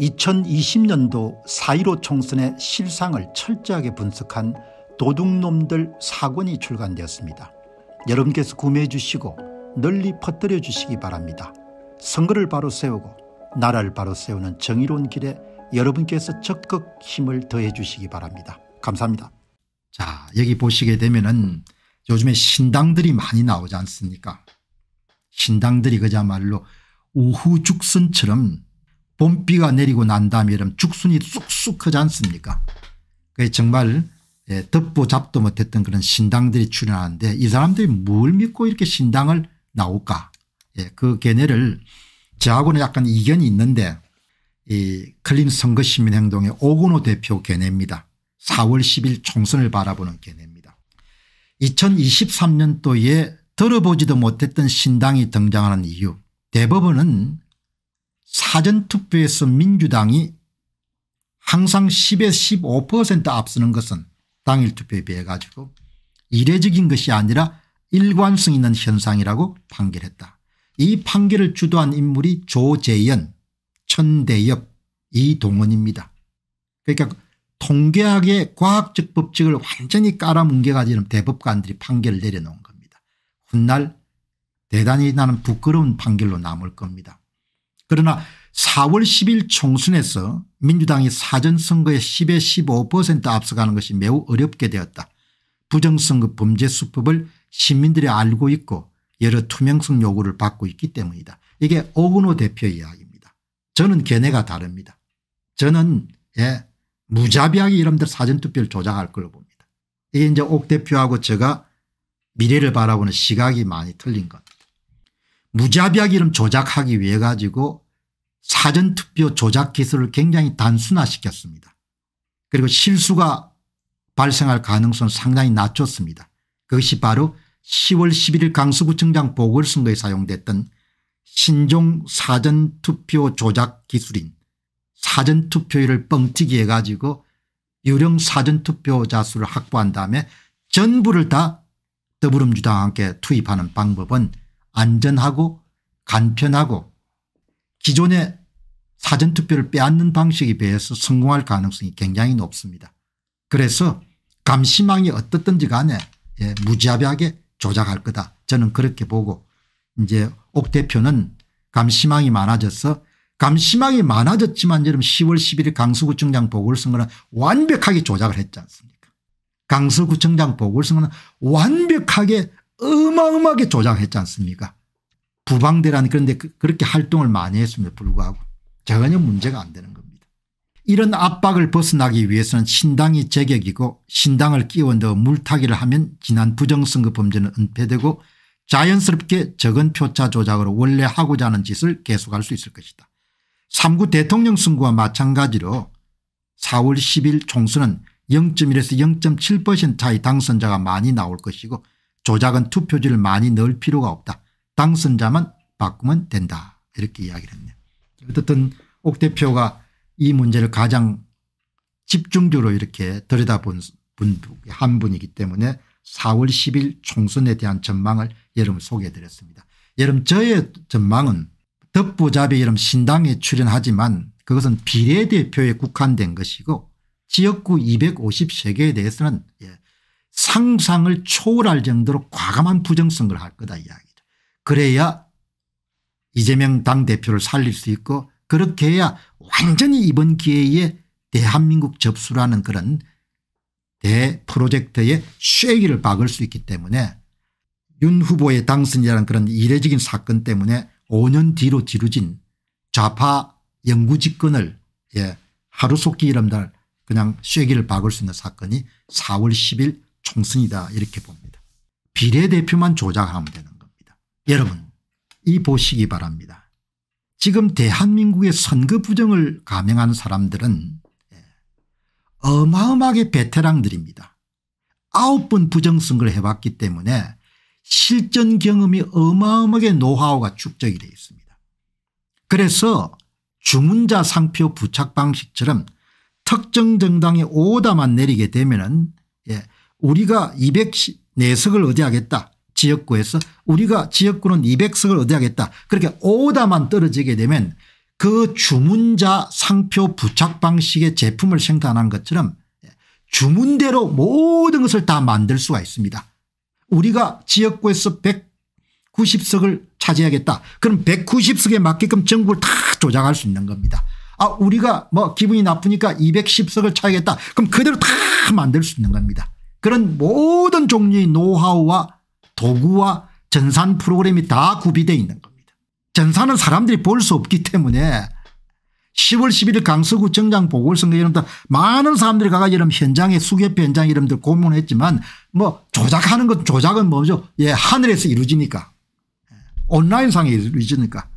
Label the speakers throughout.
Speaker 1: 2020년도 4.15 총선의 실상을 철저하게 분석한 도둑놈들 사권이 출간되었습니다. 여러분께서 구매해 주시고 널리 퍼뜨려 주시기 바랍니다. 선거를 바로 세우고 나라를 바로 세우는 정의로운 길에 여러분께서 적극 힘을 더해 주시기 바랍니다. 감사합니다. 자 여기 보시게 되면은 요즘에 신당들이 많이 나오지 않습니까 신당들이 그야말로 우후죽순처럼 봄비가 내리고 난 다음에 이러 죽순이 쑥쑥 크지 않습니까 그게 정말 예, 보 잡도 못했던 그런 신당들이 출연하는데 이 사람들이 뭘 믿고 이렇게 신당을 나올까 예, 그 견해를 저하고는 약간 이견이 있는데 이 클린 선거시민행동의 오근호 대표 견해입니다. 4월 10일 총선을 바라보는 견해입니다. 2023년도에 들어보지도 못했던 신당이 등장하는 이유 대법원은 사전투표에서 민주당이 항상 10에 15% 앞서는 것은 당일 투표에 비해 가지고 이례적인 것이 아니라 일관성 있는 현상이라고 판결했다. 이 판결을 주도한 인물이 조재연, 천대엽, 이동원입니다. 그러니까 통계학의 과학적 법칙을 완전히 깔아뭉개 가지는 대법관들이 판결을 내려놓은 겁니다. 훗날 대단히 나는 부끄러운 판결로 남을 겁니다. 그러나 4월 10일 총선에서 민주당이 사전선거에 10에 15% 앞서가는 것이 매우 어렵게 되었다. 부정선거 범죄 수법을 시민들이 알고 있고 여러 투명성 요구를 받고 있기 때문이다. 이게 오근호 대표 이야기입니다. 저는 견해가 다릅니다. 저는 예, 무자비하게 이름들 사전투표를 조작할 걸로 봅니다. 이게 이제 옥 대표하고 제가 미래를 바라보는 시각이 많이 틀린 것. 무자비하게 이름 조작하기 위해 가지고 사전투표 조작 기술을 굉장히 단순화시켰습니다. 그리고 실수가 발생할 가능성을 상당히 낮췄습니다. 그것이 바로 10월 11일 강서구청장 보궐선거에 사용됐던 신종 사전투표 조작 기술인 사전투표율을 뻥튀기 해가지고 유령 사전투표자 수를 확보한 다음에 전부를 다 더불어민주당과 함께 투입하는 방법은 안전하고 간편하고 기존의 사전투표를 빼앗는 방식에 비해서 성공할 가능성이 굉장히 높습니다. 그래서 감시망이 어떻든지 간에 예, 무자비하게 조작할 거다. 저는 그렇게 보고 이제 옥 대표는 감시망이 많아져서 감시망이 많아졌지만 여러분 10월 11일 강서구청장 보궐선거는 완벽하게 조작을 했지 않습니까 강서구청장 보궐선거는 완벽하게 어마어마하게 조장했지 않습니까 부방대라는 그런데 그, 렇게 활동을 많이 했음에도 불구하고 전혀 문제가 안 되는 겁니다. 이런 압박을 벗어나기 위해서는 신당이 제격이고 신당을 끼워넣어 물타기를 하면 지난 부정선거 범죄는 은폐되고 자연스럽게 적은 표차 조작으로 원래 하고자 하는 짓을 계속할 수 있을 것이다. 3구 대통령 선거와 마찬가지로 4월 10일 총선은 0.1에서 0.7% 차이 당선자가 많이 나올 것이고 조작은 투표지를 많이 넣을 필요가 없다. 당선자만 바꾸면 된다. 이렇게 이야기를 했네요. 어쨌든 옥 대표가 이 문제를 가장 집중적으로 이렇게 들여다본 분, 한 분이기 때문에 4월 10일 총선에 대한 전망을 여러분 소개해 드렸습니다. 여러분 저의 전망은 덮보잡이 여러분 신당에 출연하지만 그것은 비례대표에 국한된 것이고 지역구 253개에 대해서는 예, 상상을 초월할 정도로 과감한 부정선거를 할 거다 이야기죠. 그래야 이재명 당대표를 살릴 수 있고 그렇게 해야 완전히 이번 기회에 대한민국 접수라는 그런 대프로젝트의 쇠기를 박을 수 있기 때문에 윤 후보의 당선이라는 그런 이례적인 사건 때문에 5년 뒤로 뒤루진 좌파 영구 집권을 예, 하루속히 이름들 그냥 쇠기를 박을 수 있는 사건이 4월 10일 청승이다 이렇게 봅니다. 비례대표만 조작하면 되는 겁니다. 여러분 이 보시기 바랍니다. 지금 대한민국의 선거 부정을 감행한 사람들은 예, 어마어마하게 베테랑들입니다. 아홉 번 부정선거를 해봤기 때문에 실전 경험이 어마어마하게 노하우가 축적이 되어 있습니다. 그래서 주문자 상표 부착 방식처럼 특정 정당에 오다만 내리게 되면 은 예, 우리가 204석을 얻어야겠다. 지역구에서 우리가 지역구는 200석을 얻어야겠다. 그렇게 오다만 떨어지게 되면 그 주문자 상표 부착 방식의 제품을 생산한 것처럼 주문대로 모든 것을 다 만들 수가 있습니다. 우리가 지역구에서 190석을 차지하겠다. 그럼 190석에 맞게끔 정부를 다 조작할 수 있는 겁니다. 아 우리가 뭐 기분이 나쁘니까 210석을 차야겠다. 그럼 그대로 다 만들 수 있는 겁니다. 그런 모든 종류의 노하우와 도구와 전산 프로그램이 다 구비되어 있는 겁니다. 전산은 사람들이 볼 수 없기 때문에 10월 11일 강서구 정장 보궐선거 이름들 많은 사람들이 가가 이름 현장에 수개표 현장 이름들 고문했지만 뭐 조작하는 것 조작은 뭐죠 예 하늘에서 이루어지니까 온라인상에 이루어지니까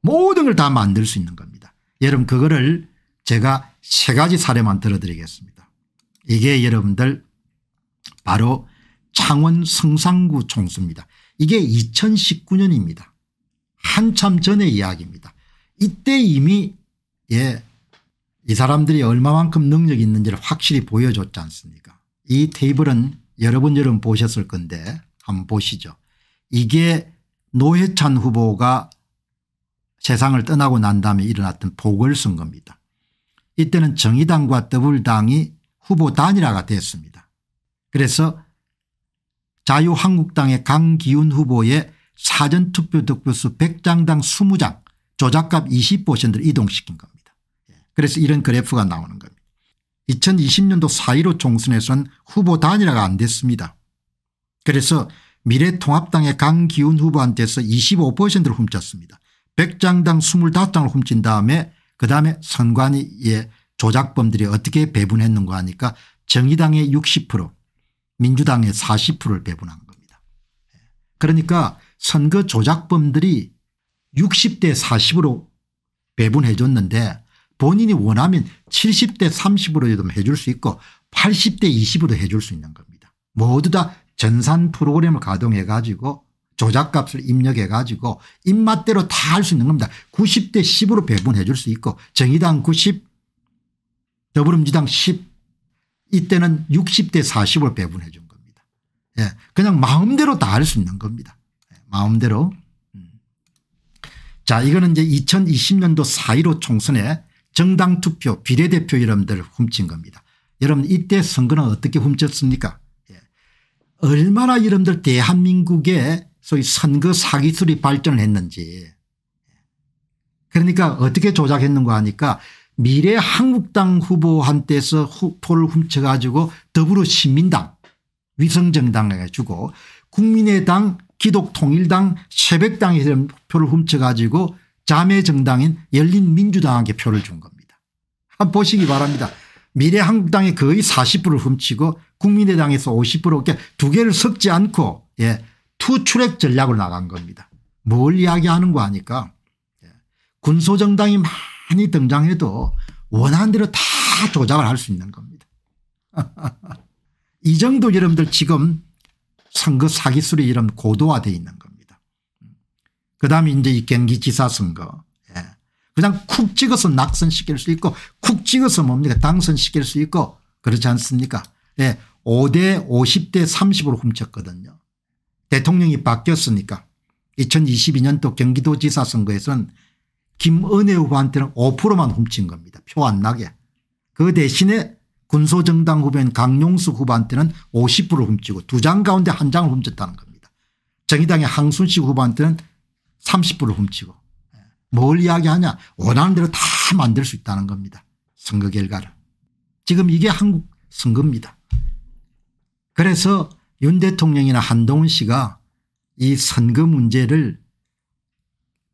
Speaker 1: 모든 걸 다 만들 수 있는 겁니다. 여러분 그거를 제가 세 가지 사례만 들어드리겠습니다. 이게 여러분들 바로 창원 성산구 총수입니다. 이게 2019년입니다. 한참 전의 이야기입니다. 이때 이미 예, 이 사람들이 얼마만큼 능력이 있는지를 확실히 보여줬지 않습니까 이 테이블은 여러분 여러분 보셨을 건데 한번 보시죠. 이게 노회찬 후보가 세상을 떠나고 난 다음에 일어났던 보궐선거입니다. 이때는 정의당과 더블당이 후보 단일화가 됐습니다. 그래서 자유한국당의 강기훈 후보의 사전투표 득표수 100장당 20장 조작값 20%를 이동시킨 겁니다. 예. 그래서 이런 그래프가 나오는 겁니다. 2020년도 4.15 총선에선 후보 단일화가 안 됐습니다. 그래서 미래통합당의 강기훈 후보한테서 25%를 훔쳤습니다. 100장당 25장을 훔친 다음에 그다음에 선관위의 조작범들이 어떻게 배분했는가 하니까 정의당의 60% 민주당의 40%를 배분한 겁니다. 그러니까 선거 조작범들이 60대 40으로 배분해 줬는데 본인이 원하면 70대 30으로 해줄 수 있고 80대 20으로 해줄 수 있는 겁니다. 모두 다 전산 프로그램을 가동해 가지고 조작값을 입력해 가지고 입맛대로 다 할 수 있는 겁니다. 90대 10으로 배분해 줄 수 있고 정의당 90 더불어민주당 10 이때는 60대 40을 배분해 준 겁니다. 예. 그냥 마음대로 다 할 수 있는 겁니다. 예. 마음대로. 음. 자 이거는 이제 2020년도 4.15 총선에 정당 투표 비례대표 이름들 훔친 겁니다. 여러분 이때 선거는 어떻게 훔쳤습니까 예. 얼마나 이름들 대한민국의 소위 선거 사기술이 발전을 했는지 예. 그러니까 어떻게 조작했는가 하니까 미래 한국당 후보한테서 후보를 훔쳐가지고 더불어시민당 위성정당에 주고 국민의당 기독통일당 새벽당에 대한 표를 훔쳐가지고 자매정당인 열린민주당에게 표를 준 겁니다. 한번 보시기 바랍니다. 미래한국당에 거의 40%를 훔치고 국민의당에서 50% 이렇게 두 개를 섞지 않고 예, 투출액 전략을 나간 겁니다. 뭘 이야기하는 거 아니까 예, 군소정당이 막 많이 등장해도 원하는 대로 다 조작을 할 수 있는 겁니다. 이 정도 여러분들 지금 선거 사기술이 이런 고도화되어 있는 겁니다. 그 다음에 이제 이 경기지사 선거. 예. 그냥 쿡 찍어서 낙선시킬 수 있고 쿡 찍어서 뭡니까 당선시킬 수 있고 그렇지 않습니까 예. 5대 50대 30으로 훔쳤거든요. 대통령이 바뀌었으니까 2022년도 경기도지사 선거에서는 김은혜 후보한테는 5%만 훔친 겁니다. 표 안 나게. 그 대신에 군소정당 후보인 강용수 후보한테는 50% 훔치고 두 장 가운데 한 장을 훔쳤다는 겁니다. 정의당의 항순식 후보한테는 30% 훔치고 예. 뭘 이야기하냐 원하는 대로 다 만들 수 있다는 겁니다. 선거 결과를. 지금 이게 한국 선거입니다. 그래서 윤 대통령이나 한동훈 씨가 이 선거 문제를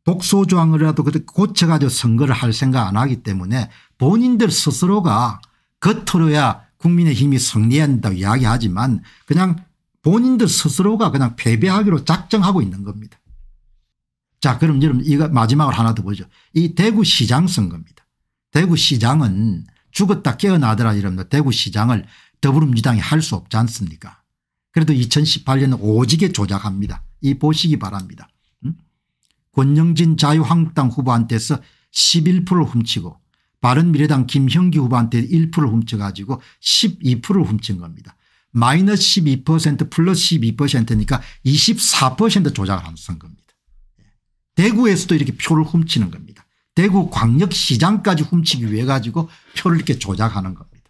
Speaker 1: 독소 조항이라도 고쳐가지고 선거를 할 생각 안 하기 때문에 본인들 스스로가 겉으로야 국민의 힘이 승리한다고 이야기하지만 그냥 본인들 스스로가 그냥 패배하기로 작정하고 있는 겁니다. 자 그럼 여러분 이거 마지막으로 하나 더 보죠. 이 대구시장 선거입니다. 대구시장은 죽었다 깨어나더라 이러면 대구시장을 더불어민주당이 할 수 없지 않습니까 그래도 2018년 오지게 조작합니다. 이 보시기 바랍니다. 권영진 자유한국당 후보한테서 11%를 훔치고 바른미래당 김형기 후보한테 1%를 훔쳐가지고 12%를 훔친 겁니다. 마이너스 12% 플러스 12%니까 24% 조작을 한겁니다 대구에서도 이렇게 표를 훔치는 겁니다. 대구 광역시장까지 훔치기 위해 가지고 표를 이렇게 조작하는 겁니다.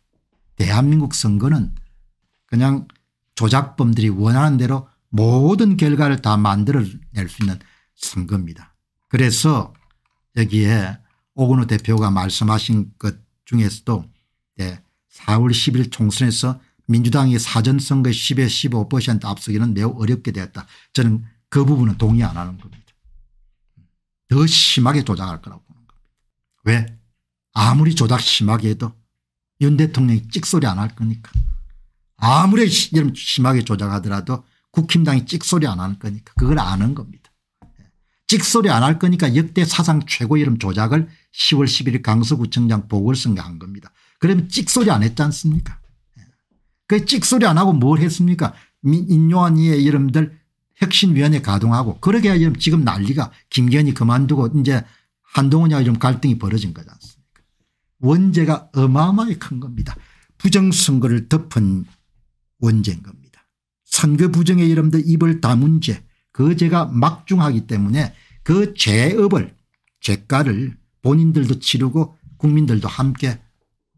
Speaker 1: 대한민국 선거는 그냥 조작범들이 원하는 대로 모든 결과를 다 만들어낼 수 있는 쓴 겁니다. 그래서 여기에 오근호 대표가 말씀하신 것 중에서도 네, 4월 10일 총선에서 민주당이 사전선거 10에 15% 앞서기는 매우 어렵게 되었다. 저는 그 부분은 동의 안 하는 겁니다. 더 심하게 조작할 거라고 보는 겁니다. 왜? 아무리 조작 심하게 해도 윤 대통령이 찍소리 안 할 거니까. 아무리 심하게 조작하더라도 국힘당이 찍소리 안할 거니까 그걸 아는 겁니다. 찍소리 안 할 거니까 역대 사상 최고 이름 조작을 10월 11일 강서구청장 보궐선거 한 겁니다. 그러면 찍소리 안 했지 않습니까 예. 그 찍소리 안 하고 뭘 했습니까 인요한 이의 이름들 혁신위원회 가동하고 그러게 하여 지금 난리가 김기현이 그만두고 이제 한동훈이와 좀 갈등이 벌어진 거지 않습니까 원죄가 어마어마하게 큰 겁니다. 부정선거를 덮은 원죄인 겁니다. 선거 부정의 이름들 입을 다문 죄그 죄가 막중하기 때문에 그 죄업을 죄가를 본인들도 치르고 국민들도 함께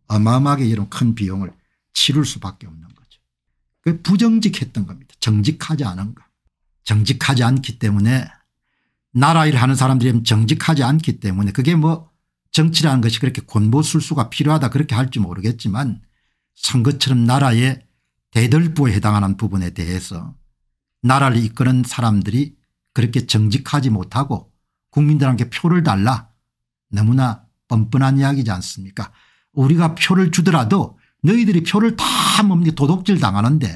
Speaker 1: 어마어마하게 이런 큰 비용을 치를 수밖에 없는 거죠. 그 부정직했던 겁니다. 정직하지 않은 거. 정직하지 않기 때문에 나라 일 하는 사람들이 정직하지 않기 때문에 그게 뭐 정치라는 것이 그렇게 권보술수가 필요하다 그렇게 할지 모르겠지만 선거처럼 나라의 대들보에 해당하는 부분에 대해서 나라를 이끄는 사람들이 그렇게 정직하지 못하고 국민들한테 표를 달라 너무나 뻔뻔한 이야기지 않습니까 우리가 표를 주더라도 너희들이 표를 다 뭡니까 도둑질 당하는데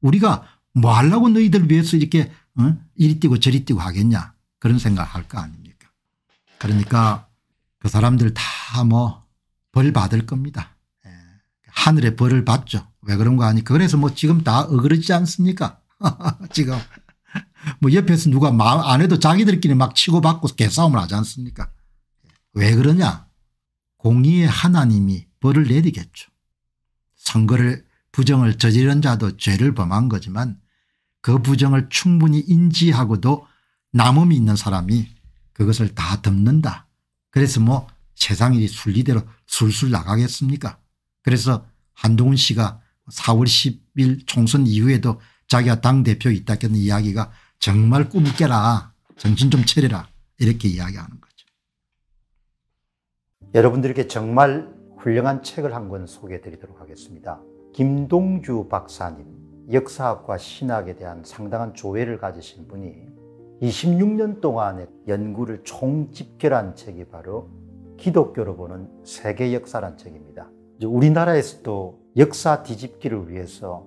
Speaker 1: 우리가 뭐 하려고 너희들 위해서 이렇게 어? 이리 뛰고 저리 뛰고 하겠냐 그런 생각할 거 아닙니까 그러니까 그 사람들 다 뭐 벌 받을 겁니다 예. 하늘의 벌을 받죠 왜 그런 거 아니 그래서 뭐 지금 다 어그러지지 않습니까 지금 뭐 옆에서 누가 안 해도 자기들끼리 막 치고받고 개싸움을 하지 않습니까 왜 그러냐 공의의 하나님이 벌을 내리겠죠. 선거를 부정을 저지른 자도 죄를 범한 거지만 그 부정을 충분히 인지하고도 남음이 있는 사람이 그것을 다 덮는다. 그래서 뭐 세상 일이 순리대로 술술 나가겠습니까 그래서 한동훈 씨가 4월 10일 총선 이후에도 자기가 당대표 있다겠는 이야기가 정말 꾸묻게라 정신 좀 차려라 이렇게 이야기하는 거죠. 여러분들에 정말 훌륭한 책을 한 권 소개해 드리도록 하겠습니다. 김동주 박사님 역사학과 신학에 대한 상당한 조회를 가지신 분이 26년 동안의 연구를 총집결한 책이 바로 기독교로 보는 세계 역사란 책입니다. 우리나라에서도 역사 뒤집기를 위해서